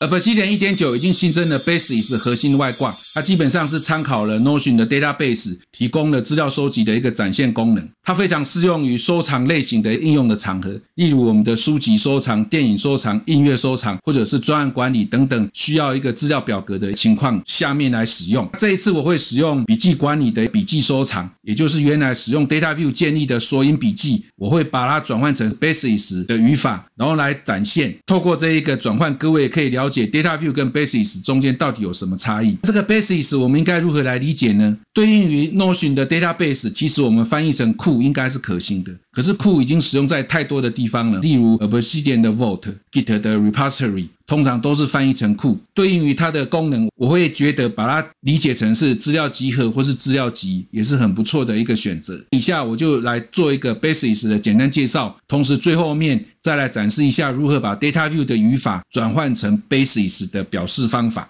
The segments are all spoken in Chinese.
呃，七点一点九已经新增了 Basis 核心外挂，它基本上是参考了 Notion 的 Database 提供了资料收集的一个展现功能。它非常适用于收藏类型的应用的场合，例如我们的书籍收藏、电影收藏、音乐收藏，或者是专案管理等等需要一个资料表格的情况下面来使用。这一次我会使用笔记管理的笔记收藏，也就是原来使用 Data View 建立的索引笔记，我会把它转换成 Basis 的语法，然后来展现。透过这一个转换，各位可以了。了解 data view 跟 basis 中间到底有什么差异？这个 basis 我们应该如何来理解呢？对应于 n o t i o n 的 database，其实我们翻译成库应该是可行的。可是库已经使用在太多的地方了，例如 o b s i d i a t 的 Vault，Git 的 Repository，通常都是翻译成库。对应于它的功能，我会觉得把它理解成是资料集合或是资料集，也是很不错的一个选择。以下我就来做一个 Basis 的简单介绍，同时最后面再来展示一下如何把 Data View 的语法转换成 Basis 的表示方法。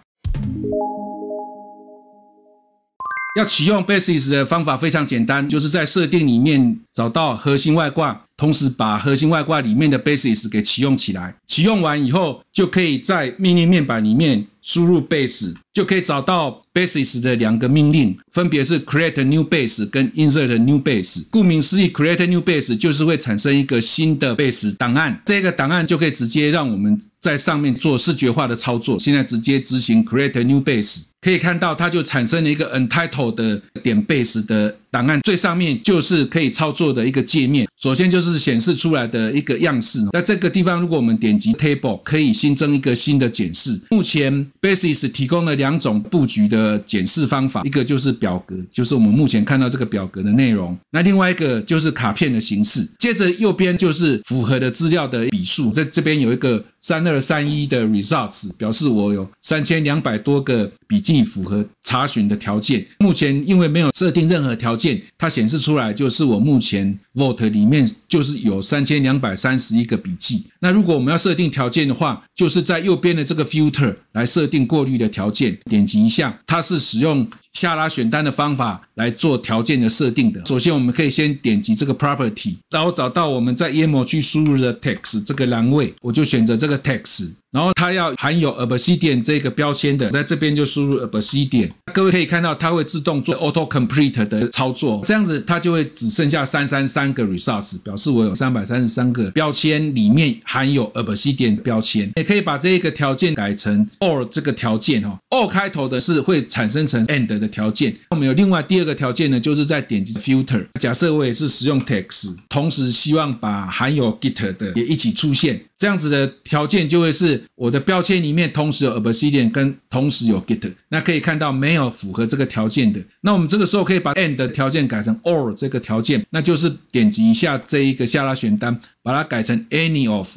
要启用 b a s i s 的方法非常简单，就是在设定里面找到核心外挂，同时把核心外挂里面的 b a s i s 给启用起来。启用完以后，就可以在命令面板里面输入 Base。就可以找到 Basis 的两个命令，分别是 Create New Base 跟 Insert New Base。顾名思义，Create New Base 就是会产生一个新的 Base 档案，这个档案就可以直接让我们在上面做视觉化的操作。现在直接执行 Create New Base，可以看到它就产生了一个 e n t i t l e d 点 Base 的档案，最上面就是可以操作的一个界面。首先就是显示出来的一个样式。那这个地方如果我们点击 Table，可以新增一个新的检视。目前 Basis 提供了两两种布局的检视方法，一个就是表格，就是我们目前看到这个表格的内容。那另外一个就是卡片的形式。接着右边就是符合的资料的笔数，在这边有一个三二三一的 results，表示我有三千两百多个笔记符合查询的条件。目前因为没有设定任何条件，它显示出来就是我目前 v o t e 里面就是有三千两百三十一个笔记。那如果我们要设定条件的话，就是在右边的这个 filter 来设定过滤的条件。点击一下，它是使用下拉选单的方法来做条件的设定的。首先，我们可以先点击这个 property，然后找到我们在 m o 去输入的 text 这个栏位，我就选择这个 text。然后它要含有 o b c n 这个标签的，在这边就输入 o b c n 各位可以看到它会自动做 auto complete 的操作，这样子它就会只剩下三三三个 results，表示我有三百三十三个标签里面含有 o b c n 标签。也可以把这一个条件改成 or 这个条件哦，or 开头的是会产生成 and 的条件。我们有另外第二个条件呢，就是在点击 filter，假设我也是使用 text，同时希望把含有 git 的也一起出现。这样子的条件就会是我的标签里面同时有 obsidian 跟同时有 git，那可以看到没有符合这个条件的。那我们这个时候可以把 and 的条件改成 or 这个条件，那就是点击一下这一个下拉选单，把它改成 any of。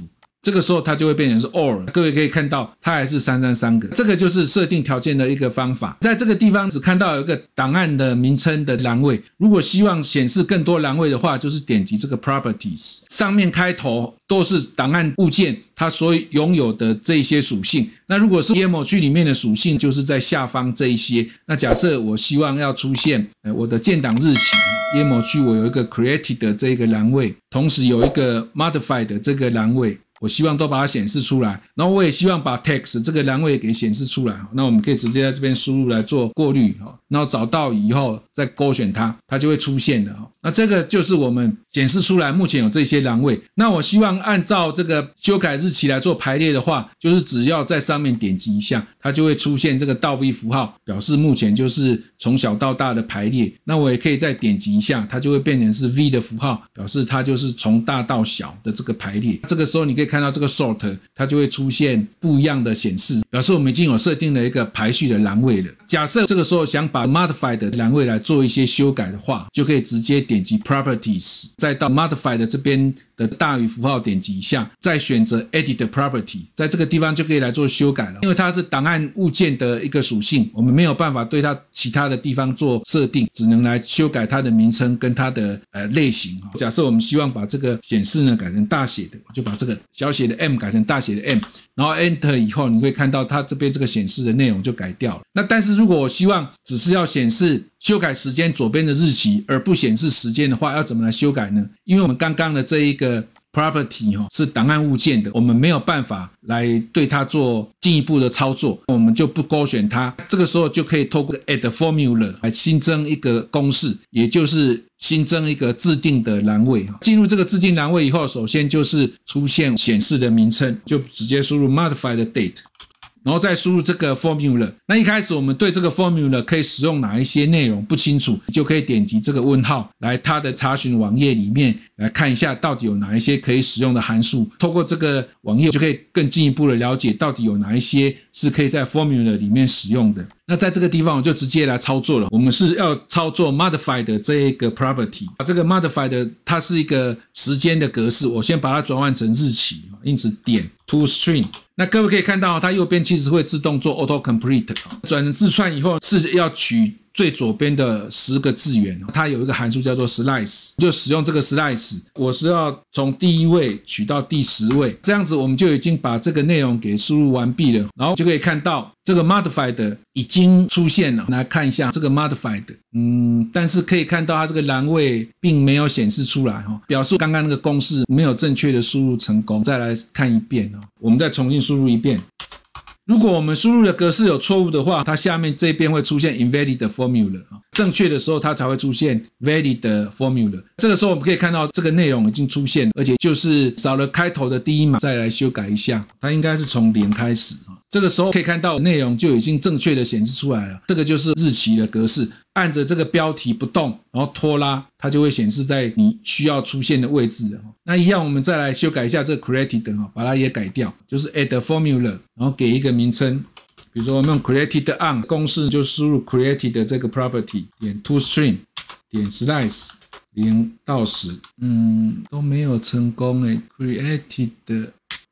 这个时候它就会变成是 all，各位可以看到它还是三三三个，这个就是设定条件的一个方法。在这个地方只看到有一个档案的名称的栏位，如果希望显示更多栏位的话，就是点击这个 properties，上面开头都是档案物件它所拥有的这些属性。那如果是 YAML 区里面的属性，就是在下方这一些。那假设我希望要出现，我的建档日期 YAML 区我有一个 created 的这个栏位，同时有一个 modified 的这个栏位。我希望都把它显示出来，然后我也希望把 text 这个栏位给显示出来。那我们可以直接在这边输入来做过滤哈，然后找到以后再勾选它，它就会出现的哈。那这个就是我们显示出来目前有这些栏位。那我希望按照这个修改日期来做排列的话，就是只要在上面点击一下，它就会出现这个倒 V 符号，表示目前就是从小到大的排列。那我也可以再点击一下，它就会变成是 V 的符号，表示它就是从大到小的这个排列。这个时候你可以。看到这个 sort，它就会出现不一样的显示，表示我们已经有设定了一个排序的栏位了。假设这个时候想把 modify 的栏位来做一些修改的话，就可以直接点击 properties，再到 modify 的这边的大于符号点击一下，再选择 edit property，在这个地方就可以来做修改了。因为它是档案物件的一个属性，我们没有办法对它其他的地方做设定，只能来修改它的名称跟它的呃类型。假设我们希望把这个显示呢改成大写的，我就把这个。小写的 m 改成大写的 M，然后 Enter 以后，你会看到它这边这个显示的内容就改掉了。那但是如果我希望只是要显示修改时间左边的日期而不显示时间的话，要怎么来修改呢？因为我们刚刚的这一个。Property 哈是档案物件的，我们没有办法来对它做进一步的操作，我们就不勾选它。这个时候就可以透过 Add Formula 来新增一个公式，也就是新增一个自定的栏位哈。进入这个自定栏位以后，首先就是出现显示的名称，就直接输入 Modified Date。然后再输入这个 formula。那一开始我们对这个 formula 可以使用哪一些内容不清楚，就可以点击这个问号来它的查询网页里面来看一下到底有哪一些可以使用的函数。透过这个网页就可以更进一步的了解到底有哪一些是可以在 formula 里面使用的。那在这个地方我就直接来操作了。我们是要操作 modified 这个 property。这个 modified 它是一个时间的格式，我先把它转换成日期。因此，点 to string，那各位可以看到，它右边其实会自动做 auto complete，转成字串以后是要取。最左边的十个字元，它有一个函数叫做 slice，就使用这个 slice，我是要从第一位取到第十位，这样子我们就已经把这个内容给输入完毕了，然后就可以看到这个 modified 已经出现了，来看一下这个 modified，嗯，但是可以看到它这个栏位并没有显示出来哈，表示刚刚那个公式没有正确的输入成功，再来看一遍哦，我们再重新输入一遍。如果我们输入的格式有错误的话，它下面这边会出现 invalid formula 啊，正确的时候它才会出现 valid formula。这个时候我们可以看到这个内容已经出现，而且就是少了开头的第一码，再来修改一下，它应该是从零开始啊。这个时候可以看到内容就已经正确的显示出来了。这个就是日期的格式，按着这个标题不动，然后拖拉，它就会显示在你需要出现的位置。那一样，我们再来修改一下这个 created 哈，把它也改掉，就是 add formula，然后给一个名称，比如说我们用 created on 公式，就输入 created 的这个 property 点 to string 点 slice 零到十，嗯，都没有成功诶，created。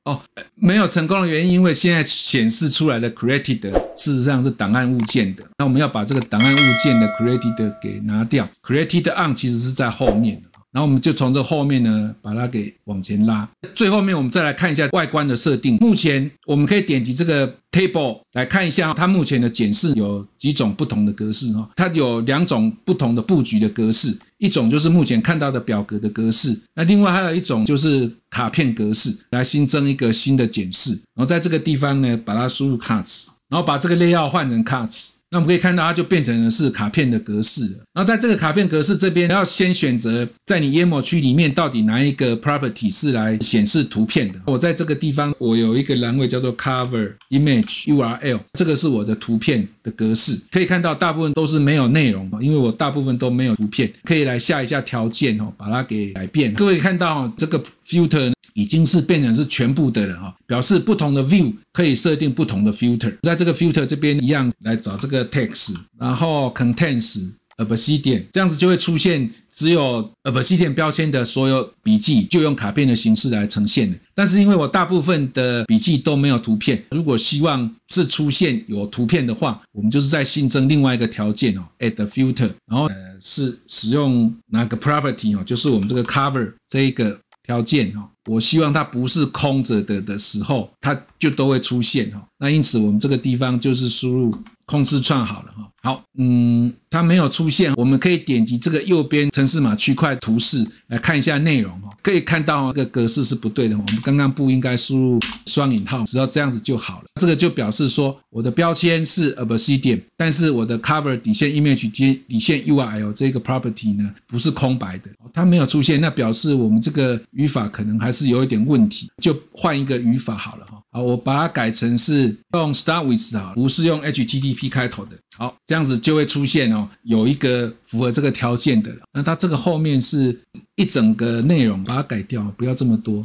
哦，没有成功的原因，因为现在显示出来的 created，事实上是档案物件的。那我们要把这个档案物件的 created 给拿掉，created on 其实是在后面。然后我们就从这后面呢，把它给往前拉。最后面我们再来看一下外观的设定。目前我们可以点击这个 table 来看一下它目前的检视有几种不同的格式哦。它有两种不同的布局的格式，一种就是目前看到的表格的格式，那另外还有一种就是卡片格式来新增一个新的检视。然后在这个地方呢，把它输入 cuts，然后把这个列要换成 cuts。那我们可以看到，它就变成了是卡片的格式。然后在这个卡片格式这边，要先选择在你 m 没区里面到底哪一个 property 是来显示图片的。我在这个地方，我有一个栏位叫做 cover image URL，这个是我的图片的格式。可以看到，大部分都是没有内容，因为我大部分都没有图片。可以来下一下条件哦，把它给改变。各位看到这个。Filter 已经是变成是全部的了哈，表示不同的 View 可以设定不同的 Filter。在这个 Filter 这边一样来找这个 Text，然后 Contents、Absc n 这样子就会出现只有 Absc n 标签的所有笔记，就用卡片的形式来呈现的。但是因为我大部分的笔记都没有图片，如果希望是出现有图片的话，我们就是在新增另外一个条件哦，Add the Filter，然后呃是使用哪个 Property 哦，就是我们这个 Cover 这一个。条件哈，我希望它不是空着的的时候，它就都会出现哈。那因此我们这个地方就是输入控制串好了哈。好，嗯，它没有出现，我们可以点击这个右边城市码区块图示来看一下内容哦。可以看到这个格式是不对的，我们刚刚不应该输入双引号，只要这样子就好了。这个就表示说我的标签是 a b c n 但是我的 cover 底线 image 底底线 u r l 这个 property 呢不是空白的，它没有出现，那表示我们这个语法可能还是有一点问题，就换一个语法好了哈。好，我把它改成是用 start with 哈，不是用 h t t p 开头的。好，这样子就会出现哦，有一个符合这个条件的。那它这个后面是一整个内容，把它改掉，不要这么多。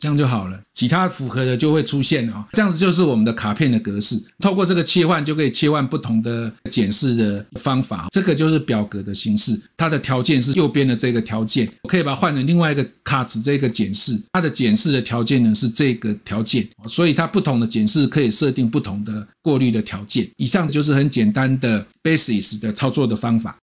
这样就好了，其他符合的就会出现哦。这样子就是我们的卡片的格式，透过这个切换就可以切换不同的检视的方法。这个就是表格的形式，它的条件是右边的这个条件，我可以把它换成另外一个卡尺这个检视，它的检视的条件呢是这个条件，所以它不同的检视可以设定不同的过滤的条件。以上就是很简单的 basis 的操作的方法。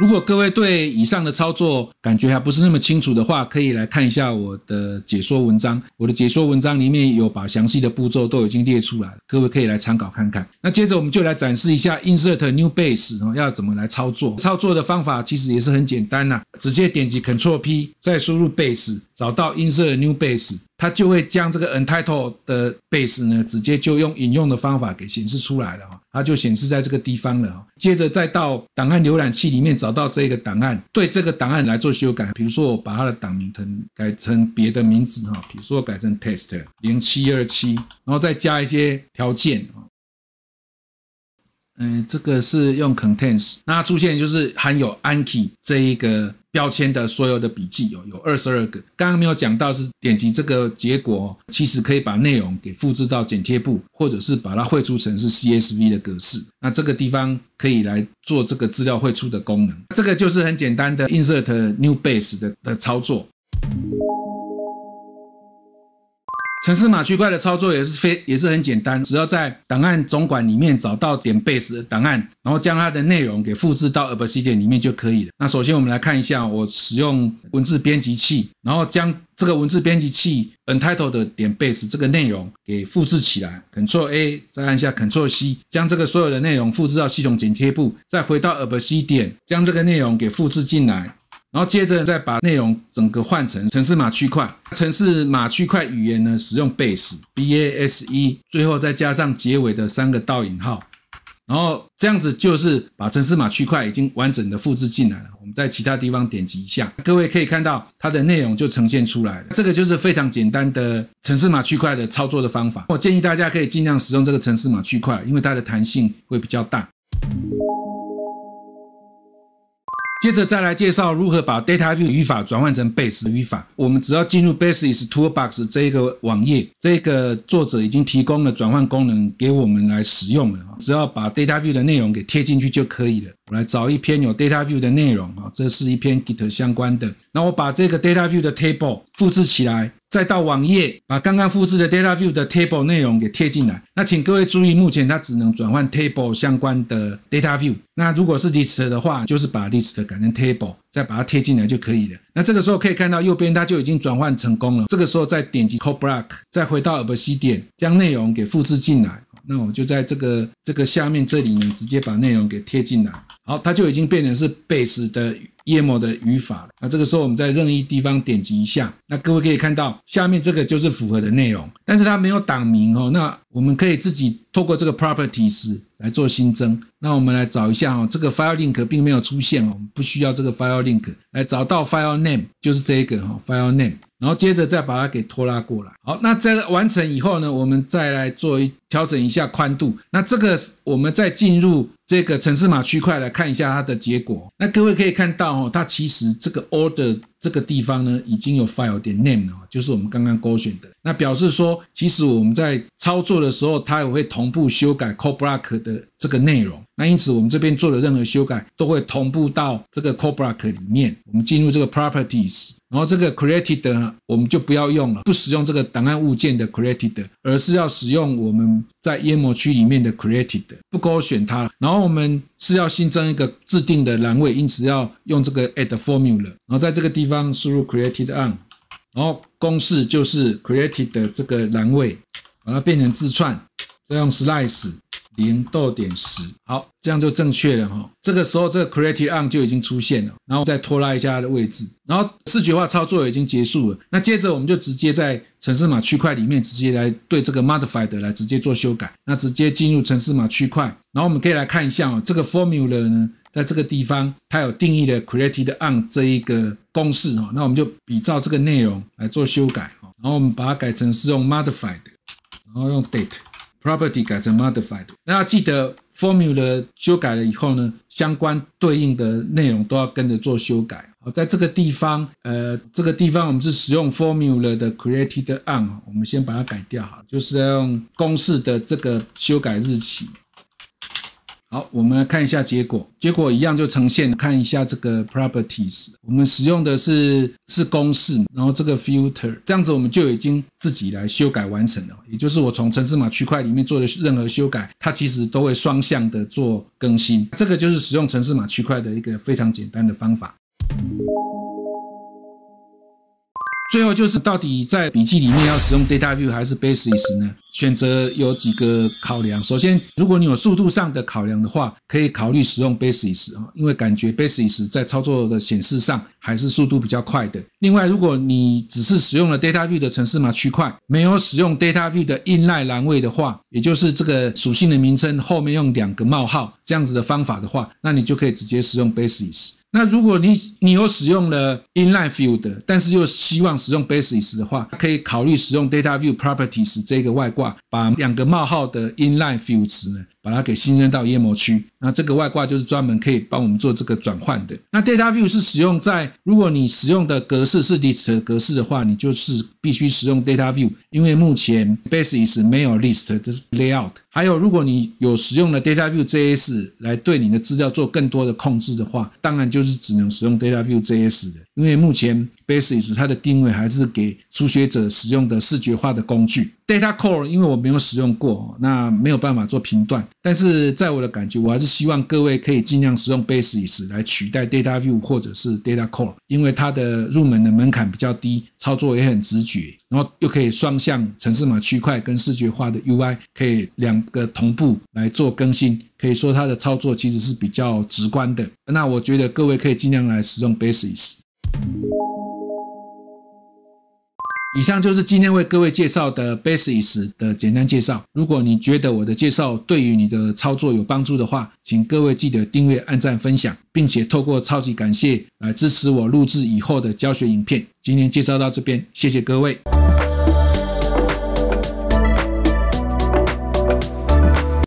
如果各位对以上的操作感觉还不是那么清楚的话，可以来看一下我的解说文章。我的解说文章里面有把详细的步骤都已经列出来了，各位可以来参考看看。那接着我们就来展示一下 Insert New b a s e 要怎么来操作？操作的方法其实也是很简单呐，直接点击 Ctrl P，再输入 b a s e 找到 Insert New b a s e 它就会将这个 e n t i t l e 的 base 呢，直接就用引用的方法给显示出来了哈，它就显示在这个地方了哈。接着再到档案浏览器里面找到这个档案，对这个档案来做修改，比如说我把它的档名称改成别的名字哈，比如说改成 test 零七二七，然后再加一些条件啊。嗯，这个是用 contains，那出现就是含有 Anki 这一个标签的所有的笔记有有二十二个。刚刚没有讲到是点击这个结果，其实可以把内容给复制到剪贴簿，或者是把它绘出成是 CSV 的格式。那这个地方可以来做这个资料绘出的功能。这个就是很简单的 Insert New Base 的的操作。城市码区块的操作也是非也是很简单，只要在档案总管里面找到点 base 的档案，然后将它的内容给复制到 Obsidian 里面就可以了。那首先我们来看一下，我使用文字编辑器，然后将这个文字编辑器 entitled 点 base 这个内容给复制起来，Ctrl A，再按下 Ctrl C，将这个所有的内容复制到系统剪贴簿，再回到 Obsidian，将这个内容给复制进来。然后接着再把内容整个换成城市码区块，城市码区块语言呢使用 base b a s e，最后再加上结尾的三个倒引号，然后这样子就是把城市码区块已经完整的复制进来了。我们在其他地方点击一下，各位可以看到它的内容就呈现出来了。这个就是非常简单的城市码区块的操作的方法。我建议大家可以尽量使用这个城市码区块，因为它的弹性会比较大。接着再来介绍如何把 Data View 语法转换成 Base 的语法。我们只要进入 Base is Toolbox 这一个网页，这个作者已经提供了转换功能给我们来使用了。只要把 Data View 的内容给贴进去就可以了。我来找一篇有 Data View 的内容啊，这是一篇 Git 相关的。那我把这个 Data View 的 Table 复制起来。再到网页，把刚刚复制的 Data View 的 Table 内容给贴进来。那请各位注意，目前它只能转换 Table 相关的 Data View。那如果是 List 的话，就是把 List 改成 Table，再把它贴进来就可以了。那这个时候可以看到右边它就已经转换成功了。这个时候再点击 Code Block，再回到 Obsidian，将内容给复制进来。那我就在这个这个下面这里呢，直接把内容给贴进来。好，它就已经变成是 Base 的。EML 的语法，那这个时候我们在任意地方点击一下，那各位可以看到下面这个就是符合的内容，但是它没有党名哦，那。我们可以自己透过这个 properties 来做新增。那我们来找一下哈，这个 file link 并没有出现哦，不需要这个 file link 来找到 file name 就是这一个哈 file name，然后接着再把它给拖拉过来。好，那在完成以后呢，我们再来做一调整一下宽度。那这个我们再进入这个城市码区块来看一下它的结果。那各位可以看到哦，它其实这个 order。这个地方呢，已经有 file 点 name 了，就是我们刚刚勾选的，那表示说，其实我们在操作的时候，它也会同步修改 c o block 的这个内容。那因此，我们这边做的任何修改都会同步到这个 Cobra 里面。我们进入这个 Properties，然后这个 Created 我们就不要用了，不使用这个档案物件的 Created，而是要使用我们在淹没区里面的 Created，不勾选它。然后我们是要新增一个自定的栏位，因此要用这个 Add Formula。然后在这个地方输入 Created On，然后公式就是 Created 的这个栏位，把它变成字串，再用 Slice。零到点十，好，这样就正确了哈。这个时候，这个 created on 就已经出现了，然后再拖拉一下它的位置，然后视觉化操作已经结束了。那接着我们就直接在城市码区块里面直接来对这个 modified 来直接做修改。那直接进入城市码区块，然后我们可以来看一下哦，这个 formula 呢，在这个地方它有定义的 created on 这一个公式哈。那我们就比照这个内容来做修改哈。然后我们把它改成是用 modified，然后用 date。Property 改成 Modified，那要记得 Formula 修改了以后呢，相关对应的内容都要跟着做修改。好，在这个地方，呃，这个地方我们是使用 Formula 的 Created On，我们先把它改掉，好，就是要用公式的这个修改日期。好，我们来看一下结果。结果一样就呈现。看一下这个 properties，我们使用的是是公式，然后这个 filter，这样子我们就已经自己来修改完成了。也就是我从城市码区块里面做的任何修改，它其实都会双向的做更新。这个就是使用城市码区块的一个非常简单的方法。最后就是，到底在笔记里面要使用 Data View 还是 b a s i s 呢？选择有几个考量。首先，如果你有速度上的考量的话，可以考虑使用 b a s i s 啊，因为感觉 b a s i s 在操作的显示上还是速度比较快的。另外，如果你只是使用了 Data View 的城市码区块，没有使用 Data View 的 Inline 栏位的话，也就是这个属性的名称后面用两个冒号这样子的方法的话，那你就可以直接使用 b a s i s 那如果你你有使用了 Inline Field，但是又希望使用 b a s i s 的话，可以考虑使用 Data View Properties 这个外挂，把两个冒号的 Inline Field 值呢。把它给新增到页模区，那这个外挂就是专门可以帮我们做这个转换的。那 Data View 是使用在如果你使用的格式是 List 的格式的话，你就是必须使用 Data View，因为目前 Basis 没有 List 的 Layout。还有，如果你有使用了 Data View JS 来对你的资料做更多的控制的话，当然就是只能使用 Data View JS 的，因为目前。basis 它的定位还是给初学者使用的视觉化的工具。data core 因为我没有使用过，那没有办法做评断。但是在我的感觉，我还是希望各位可以尽量使用 basis 来取代 data view 或者是 data core，因为它的入门的门槛比较低，操作也很直觉，然后又可以双向城市码区块跟视觉化的 UI 可以两个同步来做更新，可以说它的操作其实是比较直观的。那我觉得各位可以尽量来使用 basis。以上就是今天为各位介绍的 Basis 的简单介绍。如果你觉得我的介绍对于你的操作有帮助的话，请各位记得订阅、按赞、分享，并且透过超级感谢来支持我录制以后的教学影片。今天介绍到这边，谢谢各位。